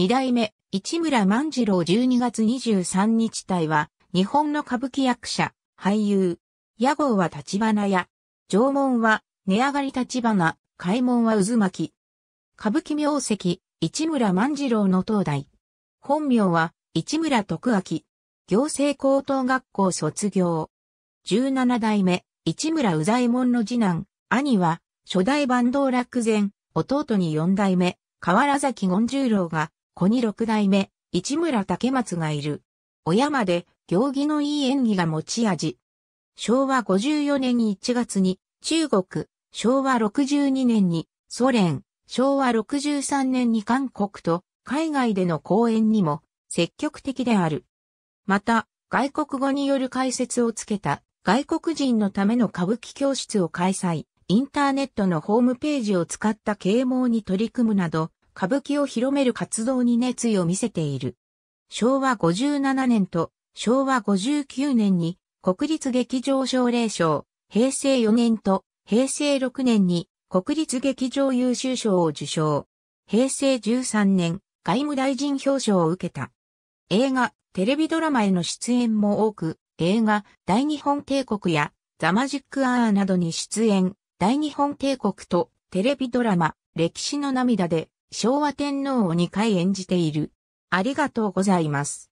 二代目、市村万次郎12月23日隊は、日本の歌舞伎役者、俳優。屋号は立花屋。縄文は、値上がり立花、開門は渦巻歌舞伎名跡、市村万次郎の東大。本名は、市村徳明。行政高等学校卒業。17代目、市村宇左衛門の次男、兄は、初代坂東楽前、弟に4代目、河原崎権十郎が、子に六代目、市村竹松がいる。親まで、行儀のいい演技が持ち味。昭和54年1月に、中国、昭和62年に、ソ連、昭和63年に韓国と、海外での講演にも、積極的である。また、外国語による解説をつけた、外国人のための歌舞伎教室を開催、インターネットのホームページを使った啓蒙に取り組むなど、歌舞伎を広める活動に熱意を見せている。昭和57年と昭和59年に国立劇場奨励賞、平成4年と平成6年に国立劇場優秀賞を受賞。平成13年、外務大臣表彰を受けた。映画、テレビドラマへの出演も多く、映画、大日本帝国や、ザ・マジック・アーなどに出演、大日本帝国と、テレビドラマ、歴史の涙で、昭和天皇を2回演じている。ありがとうございます。